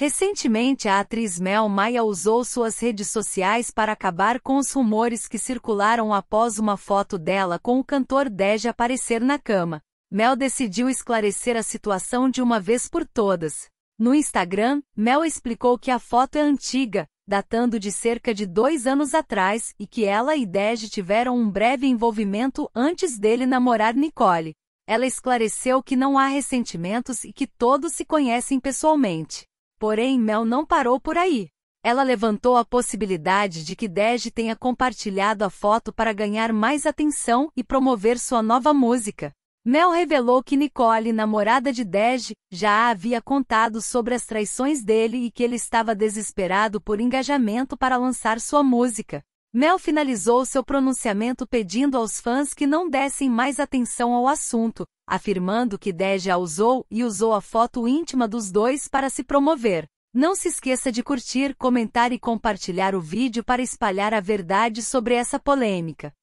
Recentemente, a atriz Mel Maia usou suas redes sociais para acabar com os rumores que circularam após uma foto dela com o cantor Dej aparecer na cama. Mel decidiu esclarecer a situação de uma vez por todas. No Instagram, Mel explicou que a foto é antiga, datando de cerca de dois anos atrás e que ela e Dej tiveram um breve envolvimento antes dele namorar Nicole. Ela esclareceu que não há ressentimentos e que todos se conhecem pessoalmente. Porém, Mel não parou por aí. Ela levantou a possibilidade de que Dej tenha compartilhado a foto para ganhar mais atenção e promover sua nova música. Mel revelou que Nicole, namorada de Dej, já havia contado sobre as traições dele e que ele estava desesperado por engajamento para lançar sua música. Mel finalizou seu pronunciamento pedindo aos fãs que não dessem mais atenção ao assunto, afirmando que Deja usou e usou a foto íntima dos dois para se promover. Não se esqueça de curtir, comentar e compartilhar o vídeo para espalhar a verdade sobre essa polêmica.